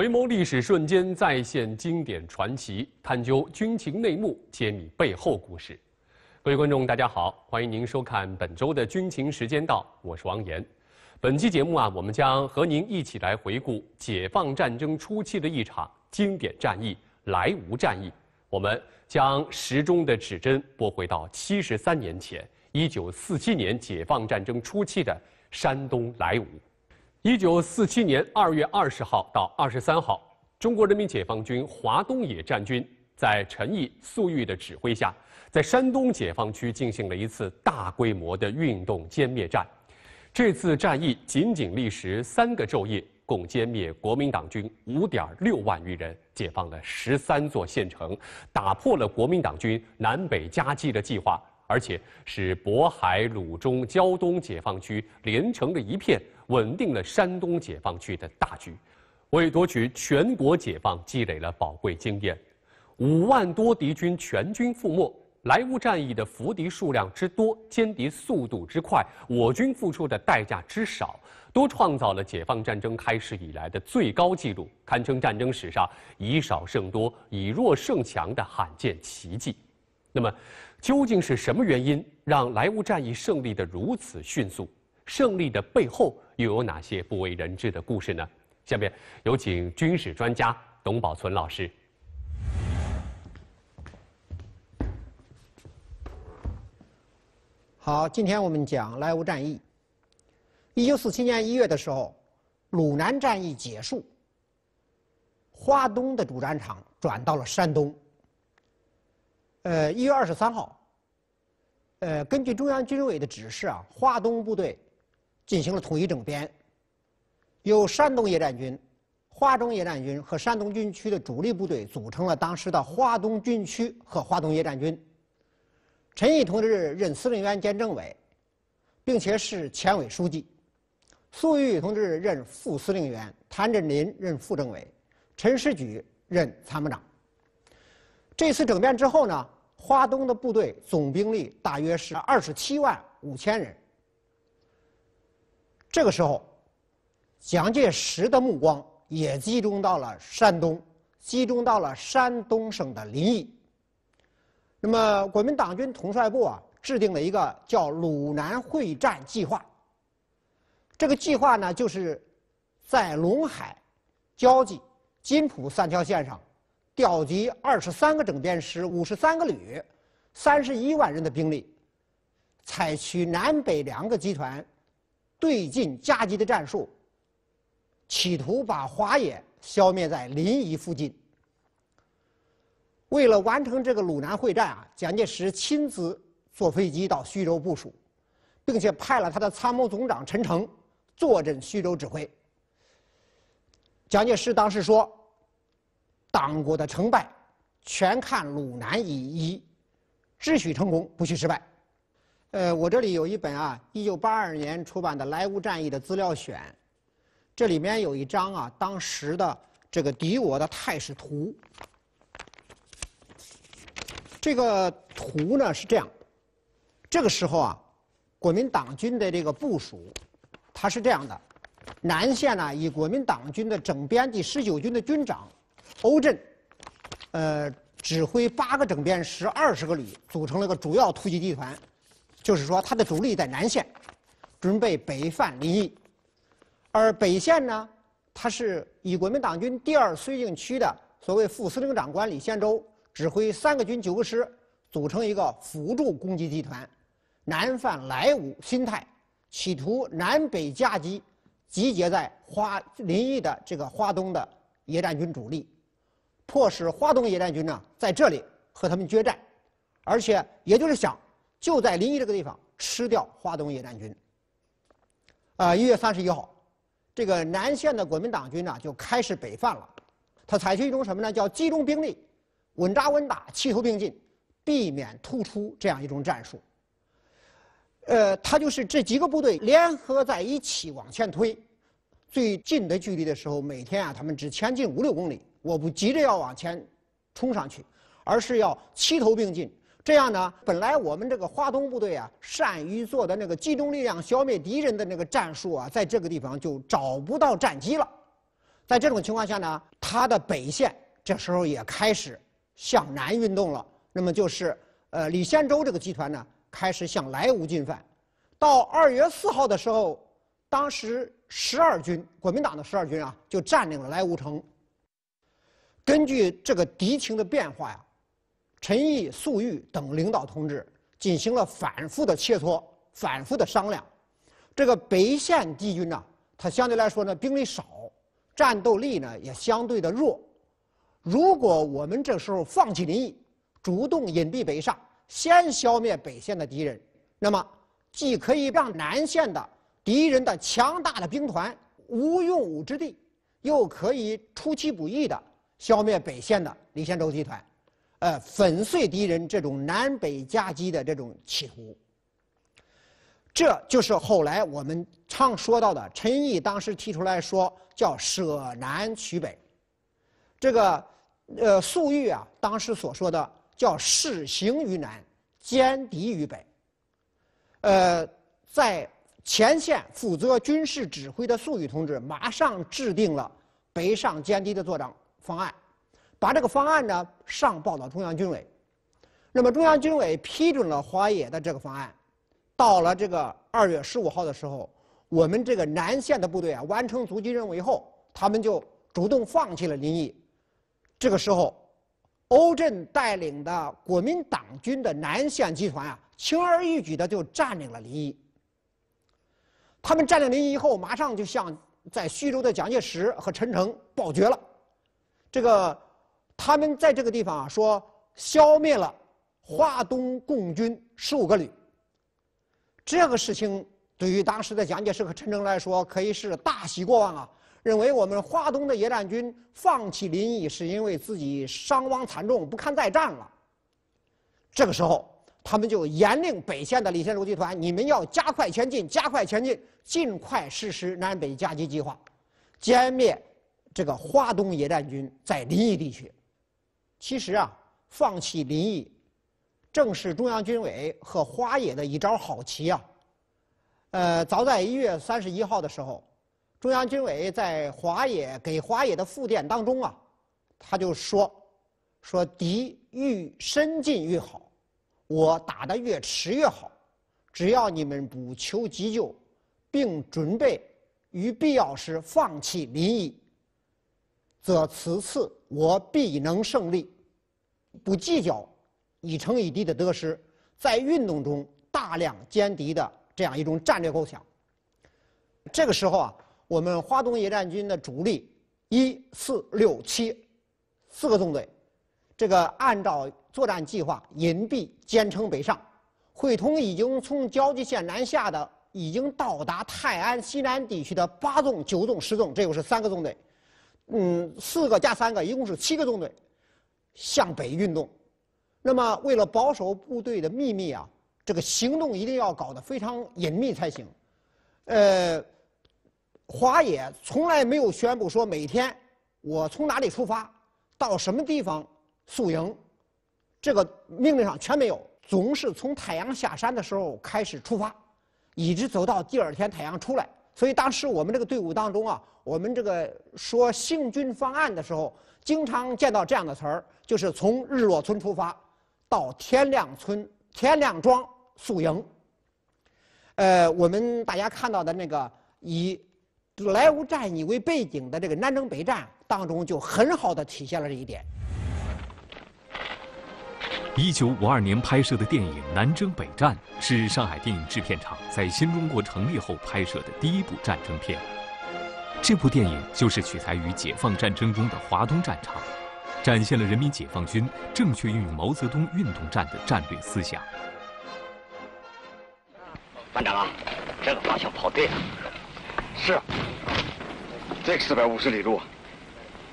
回眸历史瞬间，再现经典传奇，探究军情内幕，揭秘背后故事。各位观众，大家好，欢迎您收看本周的《军情时间到》，我是王岩。本期节目啊，我们将和您一起来回顾解放战争初期的一场经典战役——莱芜战役。我们将时钟的指针拨回到七十三年前，一九四七年解放战争初期的山东莱芜。一九四七年二月二十号到二十三号，中国人民解放军华东野战军在陈毅、粟裕的指挥下，在山东解放区进行了一次大规模的运动歼灭战。这次战役仅仅历时三个昼夜，共歼灭国民党军五点六万余人，解放了十三座县城，打破了国民党军南北夹击的计划。而且使渤海、鲁中、胶东解放区连成了一片，稳定了山东解放区的大局，为夺取全国解放积累了宝贵经验。五万多敌军全军覆没，莱芜战役的俘敌数量之多、歼敌速度之快、我军付出的代价之少，都创造了解放战争开始以来的最高纪录，堪称战争史上以少胜多、以弱胜强的罕见奇迹。那么，究竟是什么原因让莱芜战役胜利的如此迅速？胜利的背后又有哪些不为人知的故事呢？下面有请军事专家董宝存老师。好，今天我们讲莱芜战役。一九四七年一月的时候，鲁南战役结束，华东的主战场转到了山东。呃，一月二十三号，呃，根据中央军委的指示啊，华东部队进行了统一整编，由山东野战军、华中野战军和山东军区的主力部队组成了当时的华东军区和华东野战军。陈毅同志任司令员兼政委，并且是前委书记；粟裕同志任副司令员，谭震林任副政委，陈士举任参谋长。这次整编之后呢，华东的部队总兵力大约是二十七万五千人。这个时候，蒋介石的目光也集中到了山东，集中到了山东省的临沂。那么，国民党军统帅部啊，制定了一个叫鲁南会战计划。这个计划呢，就是在陇海、交济、津浦三条线上。调集二十三个整编师、五十三个旅、三十一万人的兵力，采取南北两个集团对进夹击的战术，企图把华野消灭在临沂附近。为了完成这个鲁南会战啊，蒋介石亲自坐飞机到徐州部署，并且派了他的参谋总长陈诚坐镇徐州指挥。蒋介石当时说。党国的成败，全看鲁南一役，只许成功不许失败。呃，我这里有一本啊，一九八二年出版的莱芜战役的资料选，这里面有一张啊，当时的这个敌我的态势图。这个图呢是这样，这个时候啊，国民党军的这个部署，它是这样的，南线呢以国民党军的整编第十九军的军长。欧震，呃，指挥八个整编师、二十个旅，组成了个主要突击集团，就是说他的主力在南线，准备北犯临沂，而北线呢，他是以国民党军第二绥靖区的所谓副司令长官李仙洲指挥三个军九个师，组成一个辅助攻击集团，南犯莱芜、新泰，企图南北夹击，集结在花临沂的这个华东的野战军主力。迫使华东野战军呢在这里和他们决战，而且也就是想就在临沂这个地方吃掉华东野战军。啊，一月三十一号，这个南线的国民党军呢就开始北犯了，他采取一种什么呢？叫集中兵力，稳扎稳打，齐头并进，避免突出这样一种战术。呃，他就是这几个部队联合在一起往前推，最近的距离的时候，每天啊他们只前进五六公里。我不急着要往前冲上去，而是要齐头并进。这样呢，本来我们这个华东部队啊，善于做的那个集中力量消灭敌人的那个战术啊，在这个地方就找不到战机了。在这种情况下呢，他的北线这时候也开始向南运动了。那么就是，呃，李先洲这个集团呢，开始向莱芜进犯。到二月四号的时候，当时十二军，国民党的十二军啊，就占领了莱芜城。根据这个敌情的变化呀，陈毅、粟裕等领导同志进行了反复的切磋，反复的商量。这个北线敌军呢，它相对来说呢兵力少，战斗力呢也相对的弱。如果我们这时候放弃临沂，主动隐蔽北上，先消灭北线的敌人，那么既可以让南线的敌人的强大的兵团无用武之地，又可以出其不意的。消灭北线的李先洲集团，呃，粉碎敌人这种南北夹击的这种企图。这就是后来我们常说到的，陈毅当时提出来说叫“舍南取北”，这个，呃，粟裕啊，当时所说的叫“势行于南，歼敌于北”。呃，在前线负责军事指挥的粟裕同志马上制定了北上歼敌的作战。方案，把这个方案呢上报到中央军委，那么中央军委批准了华野的这个方案。到了这个二月十五号的时候，我们这个南线的部队啊完成阻击任务以后，他们就主动放弃了临沂。这个时候，欧震带领的国民党军的南线集团啊，轻而易举的就占领了临沂。他们占领临沂以后，马上就向在徐州的蒋介石和陈诚报捷了。这个，他们在这个地方啊，说消灭了华东共军十五个旅。这个事情对于当时的蒋介石和陈诚来说，可以是大喜过望啊，认为我们华东的野战军放弃临沂，是因为自己伤亡惨重，不堪再战了。这个时候，他们就严令北线的李先洲集团，你们要加快前进，加快前进，尽快实施南北夹击计划，歼灭。这个华东野战军在临沂地区，其实啊，放弃临沂，正是中央军委和华野的一招好棋啊。呃，早在一月三十一号的时候，中央军委在华野给华野的复电当中啊，他就说：“说敌愈深进越好，我打得越迟越好，只要你们不求急救，并准备于必要时放弃临沂。”则此次我必能胜利，不计较一城一地的得失，在运动中大量歼敌的这样一种战略构想。这个时候啊，我们华东野战军的主力一、四、六、七四个纵队，这个按照作战计划隐蔽兼程北上，会同已经从交界线南下的已经到达泰安西南地区的八纵、九纵、十纵，这又是三个纵队。嗯，四个加三个，一共是七个纵队，向北运动。那么，为了保守部队的秘密啊，这个行动一定要搞得非常隐秘才行。呃，华野从来没有宣布说每天我从哪里出发，到什么地方宿营，这个命令上全没有。总是从太阳下山的时候开始出发，一直走到第二天太阳出来。所以当时我们这个队伍当中啊，我们这个说行军方案的时候，经常见到这样的词儿，就是从日落村出发，到天亮村、天亮庄宿营。呃，我们大家看到的那个以莱芜战役为背景的这个南征北战当中，就很好的体现了这一点。一九五二年拍摄的电影《南征北战》是上海电影制片厂在新中国成立后拍摄的第一部战争片。这部电影就是取材于解放战争中的华东战场，展现了人民解放军正确运用毛泽东运动战的战略思想。班长啊，这个方向跑对了。是。这四百五十里路，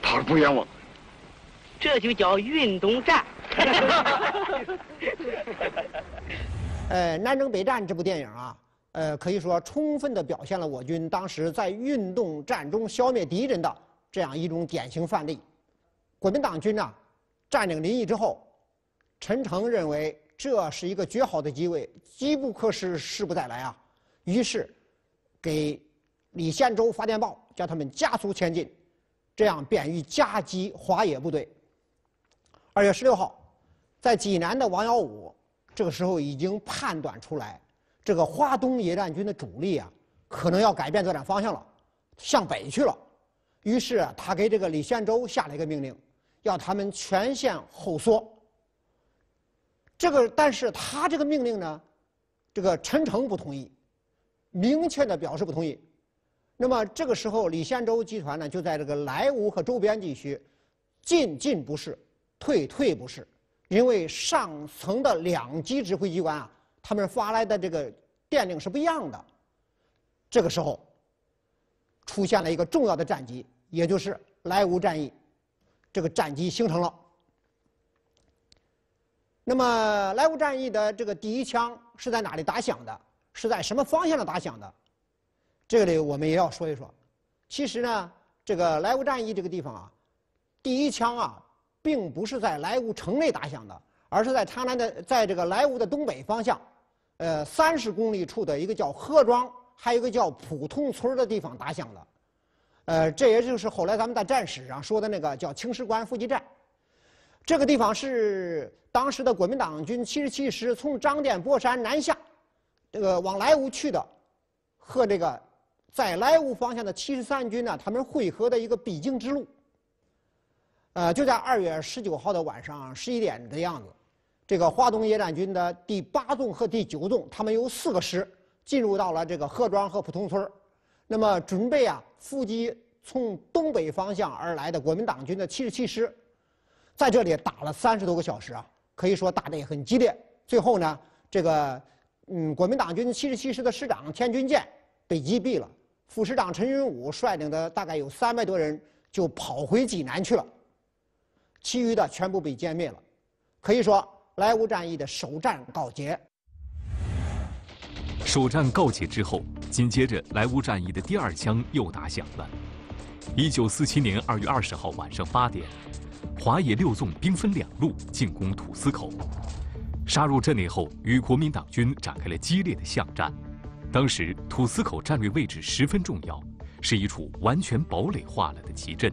跑不冤枉。这就叫运动战。哈哈哈哈哈！哈，呃，《南征北战》这部电影啊，呃，可以说充分的表现了我军当时在运动战中消灭敌人的这样一种典型范例。国民党军呢，占领临沂之后，陈诚认为这是一个绝好的机会，机不可失，失不再来啊。于是，给李仙洲发电报，叫他们加速前进，这样便于夹击华野部队。二月十六号。在济南的王耀武这个时候已经判断出来，这个华东野战军的主力啊，可能要改变作战方向了，向北去了。于是他给这个李仙洲下了一个命令，要他们全线后缩。这个但是他这个命令呢，这个陈诚不同意，明确的表示不同意。那么这个时候，李仙洲集团呢，就在这个莱芜和周边地区，进进不是，退退不是。因为上层的两级指挥机关啊，他们发来的这个电令是不一样的。这个时候，出现了一个重要的战机，也就是莱芜战役，这个战机形成了。那么莱芜战役的这个第一枪是在哪里打响的？是在什么方向上打响的？这里我们也要说一说。其实呢，这个莱芜战役这个地方啊，第一枪啊。并不是在莱芜城内打响的，而是在苍南的，在这个莱芜的东北方向，呃，三十公里处的一个叫贺庄，还有一个叫普通村的地方打响的，呃，这也就是后来咱们在战史上说的那个叫青石关伏击战。这个地方是当时的国民党军七十七师从张店博山南下，这个往莱芜去的，和这个在莱芜方向的七十三军呢，他们汇合的一个必经之路。呃，就在二月十九号的晚上十一点的样子，这个华东野战军的第八纵和第九纵，他们有四个师进入到了这个贺庄和普通村那么准备啊伏击从东北方向而来的国民党军的七十七师，在这里打了三十多个小时啊，可以说打得也很激烈。最后呢，这个嗯国民党军七十七师的师长田军健被击毙了，副师长陈云武率领的大概有三百多人就跑回济南去了。其余的全部被歼灭了，可以说莱芜战役的首战告捷。首战告捷之后，紧接着莱芜战役的第二枪又打响了。一九四七年二月二十号晚上八点，华野六纵兵分两路进攻土司口，杀入镇内后与国民党军展开了激烈的巷战。当时土司口战略位置十分重要，是一处完全堡垒化了的集镇。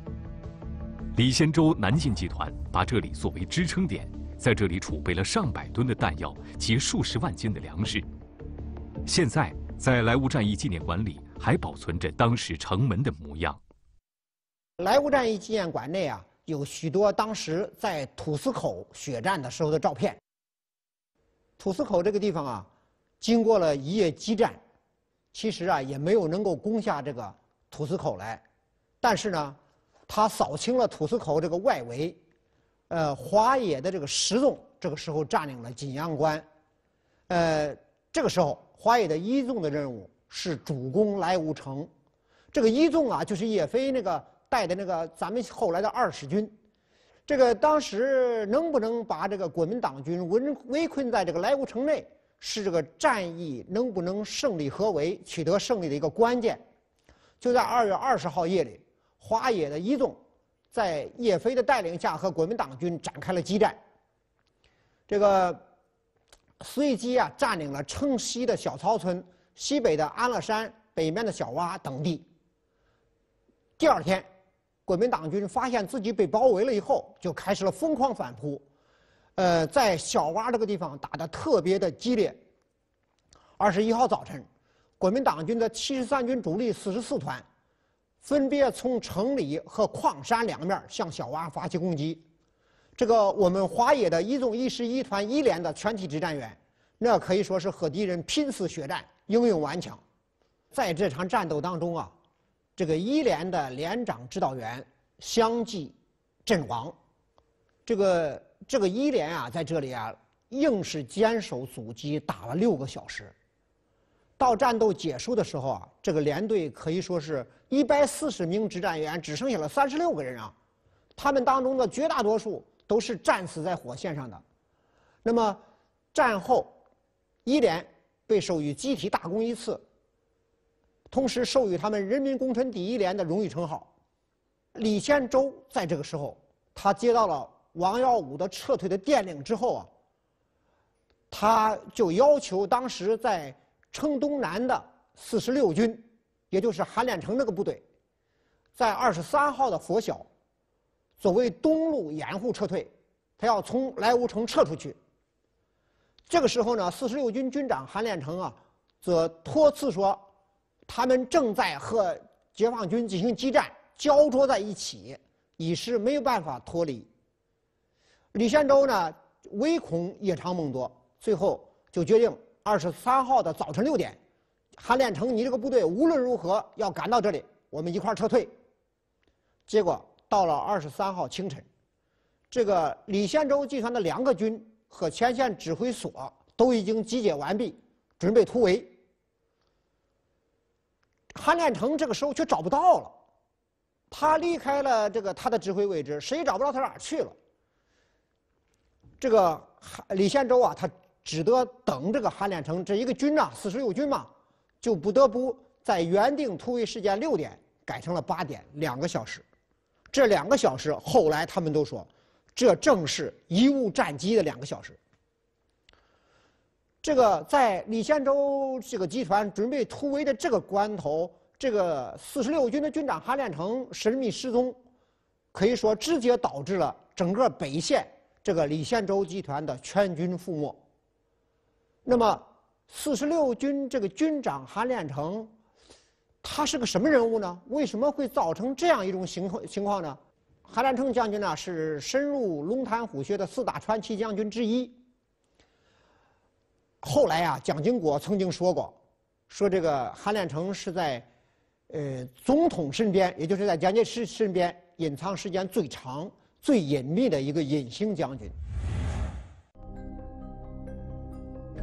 李仙洲南进集团把这里作为支撑点，在这里储备了上百吨的弹药及数十万斤的粮食。现在，在莱芜战役纪念馆里还保存着当时城门的模样。莱芜战役纪念馆内啊，有许多当时在土司口血战的时候的照片。土司口这个地方啊，经过了一夜激战，其实啊也没有能够攻下这个土司口来，但是呢。他扫清了土司口这个外围，呃，华野的这个十纵这个时候占领了景阳关，呃，这个时候华野的一纵的任务是主攻莱芜城，这个一纵啊就是叶飞那个带的那个咱们后来的二十军，这个当时能不能把这个国民党军围围困在这个莱芜城内，是这个战役能不能胜利合围取得胜利的一个关键，就在二月二十号夜里。花野的一纵，在叶飞的带领下和国民党军展开了激战。这个随即啊占领了城西的小曹村、西北的安乐山、北面的小洼等地。第二天，国民党军发现自己被包围了以后，就开始了疯狂反扑。呃，在小洼这个地方打得特别的激烈。二十一号早晨，国民党军的七十三军主力四十四团。分别从城里和矿山两面向小洼发起攻击。这个我们华野的一纵一师一团一连的全体指战员，那可以说是和敌人拼死血战，英勇顽强。在这场战斗当中啊，这个一连的连长、指导员相继阵亡。这个这个一连啊，在这里啊，硬是坚守阻击，打了六个小时。到战斗结束的时候啊，这个连队可以说是一百四十名指战员只剩下了三十六个人啊，他们当中的绝大多数都是战死在火线上的。那么，战后，一连被授予集体大功一次，同时授予他们“人民功臣第一连”的荣誉称号。李先洲在这个时候，他接到了王耀武的撤退的电令之后啊，他就要求当时在。城东南的四十六军，也就是韩练成那个部队，在二十三号的拂晓，作为东路掩护撤退，他要从莱芜城撤出去。这个时候呢，四十六军军长韩练成啊，则托辞说，他们正在和解放军进行激战，胶着在一起，已是没有办法脱离。李仙洲呢，唯恐夜长梦多，最后就决定。二十三号的早晨六点，韩练成，你这个部队无论如何要赶到这里，我们一块儿撤退。结果到了二十三号清晨，这个李先洲集团的两个军和前线指挥所都已经集结完毕，准备突围。韩练成这个时候却找不到了，他离开了这个他的指挥位置，谁也找不到他哪儿去了。这个李宪洲啊，他。只得等这个韩练成这一个军呐，四十六军嘛，就不得不在原定突围时间六点改成了八点，两个小时。这两个小时，后来他们都说，这正是贻误战机的两个小时。这个在李先洲这个集团准备突围的这个关头，这个四十六军的军长韩练成神秘失踪，可以说直接导致了整个北线这个李先洲集团的全军覆没。那么，四十六军这个军长韩练成，他是个什么人物呢？为什么会造成这样一种情况情况呢？韩练成将军呢，是深入龙潭虎穴的四大传奇将军之一。后来啊，蒋经国曾经说过，说这个韩练成是在，呃，总统身边，也就是在蒋介石身边，隐藏时间最长、最隐秘的一个隐形将军。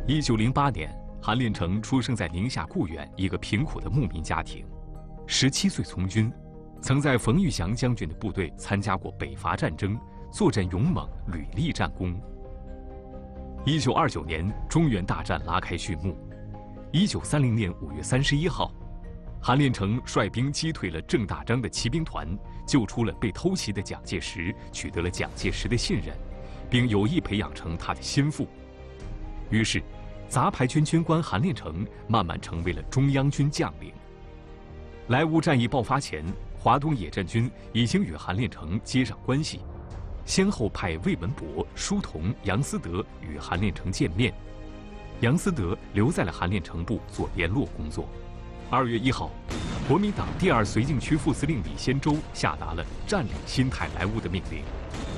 一九零八年，韩练成出生在宁夏固原一个贫苦的牧民家庭。十七岁从军，曾在冯玉祥将军的部队参加过北伐战争，作战勇猛，屡立战功。一九二九年，中原大战拉开序幕。一九三零年五月三十一号，韩练成率兵击退了郑大章的骑兵团，救出了被偷袭的蒋介石，取得了蒋介石的信任，并有意培养成他的心腹。于是。杂牌军军官韩练成慢慢成为了中央军将领。莱芜战役爆发前，华东野战军已经与韩练成接上关系，先后派魏文博、舒同、杨思德与韩练成见面。杨思德留在了韩练成部做联络工作。二月一号，国民党第二绥靖区副司令李先洲下达了占领新泰莱芜的命令，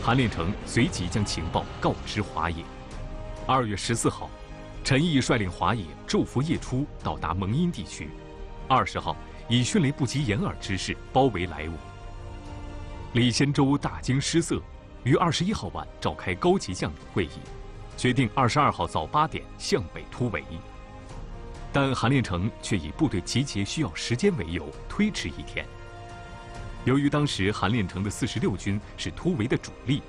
韩练成随即将情报告知华野。二月十四号。陈毅率领华野昼伏夜出，到达蒙阴地区。二十号以迅雷不及掩耳之势包围莱芜。李仙洲大惊失色，于二十一号晚召开高级将领会议，决定二十二号早八点向北突围。但韩练成却以部队集结需要时间为由推迟一天。由于当时韩练成的四十六军是突围的主力，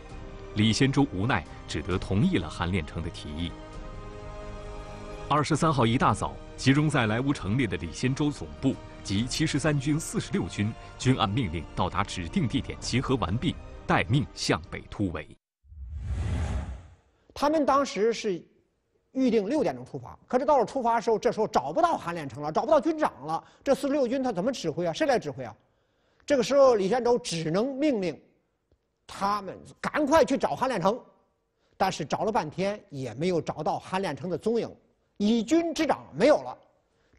李仙洲无奈只得同意了韩练成的提议。二十三号一大早，集中在莱芜城内的李先洲总部及七十三军、四十六军，均按命令到达指定地点集合完毕，待命向北突围。他们当时是预定六点钟出发，可是到了出发的时候，这时候找不到韩练成了，找不到军长了，这四十六军他怎么指挥啊？谁来指挥啊？这个时候，李先洲只能命令他们赶快去找韩练成，但是找了半天也没有找到韩练成的踪影。以军之长没有了，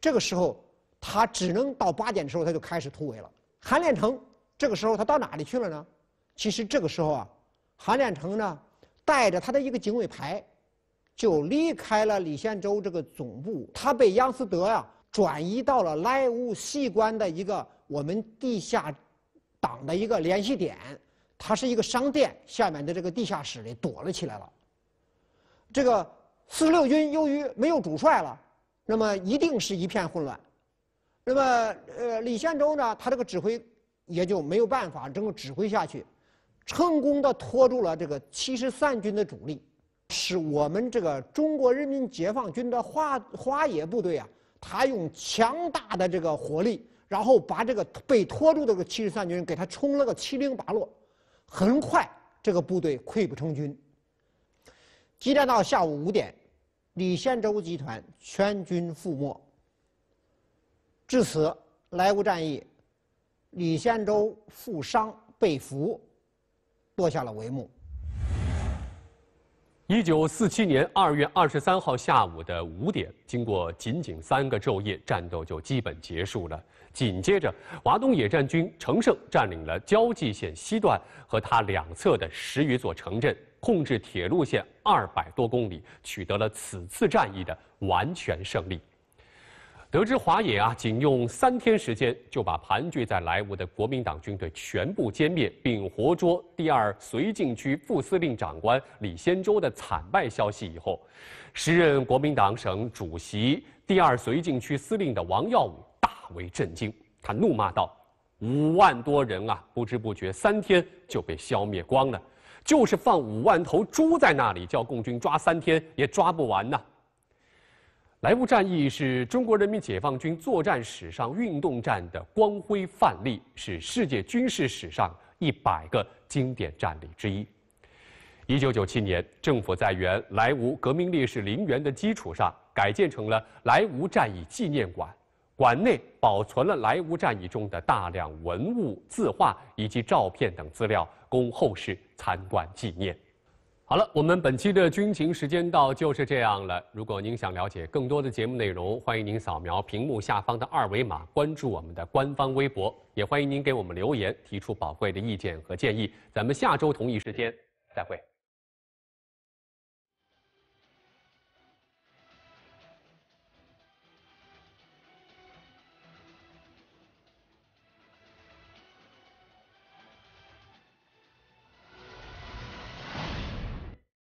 这个时候他只能到八点的时候他就开始突围了。韩练成这个时候他到哪里去了呢？其实这个时候啊，韩练成呢带着他的一个警卫排就离开了李宪洲这个总部，他被杨思德呀转移到了莱芜西关的一个我们地下党的一个联系点，它是一个商店下面的这个地下室里躲了起来了。这个。四十六军由于没有主帅了，那么一定是一片混乱。那么，呃，李先洲呢，他这个指挥也就没有办法能够指挥下去，成功的拖住了这个七十三军的主力，使我们这个中国人民解放军的华华野部队啊，他用强大的这个火力，然后把这个被拖住的这个七十三军给他冲了个七零八落，很快这个部队溃不成军。激战到下午五点。李仙洲集团全军覆没。至此，莱芜战役，李仙洲负伤被俘，落下了帷幕。一九四七年二月二十三号下午的五点，经过仅仅三个昼夜战斗，就基本结束了。紧接着，华东野战军乘胜占领了交际线西段和它两侧的十余座城镇。控制铁路线二百多公里，取得了此次战役的完全胜利。得知华野啊，仅用三天时间就把盘踞在莱芜的国民党军队全部歼灭，并活捉第二绥靖区副司令长官李先洲的惨败消息以后，时任国民党省主席、第二绥靖区司令的王耀武大为震惊，他怒骂道：“五万多人啊，不知不觉三天就被消灭光了。”就是放五万头猪在那里，叫共军抓三天也抓不完呐。莱芜战役是中国人民解放军作战史上运动战的光辉范例，是世界军事史上一百个经典战例之一。一九九七年，政府在原莱芜革命烈士陵园的基础上，改建成了莱芜战役纪念馆。馆内保存了莱芜战役中的大量文物、字画以及照片等资料，供后世参观纪念。好了，我们本期的军情时间到，就是这样了。如果您想了解更多的节目内容，欢迎您扫描屏幕下方的二维码关注我们的官方微博，也欢迎您给我们留言，提出宝贵的意见和建议。咱们下周同一时间再会。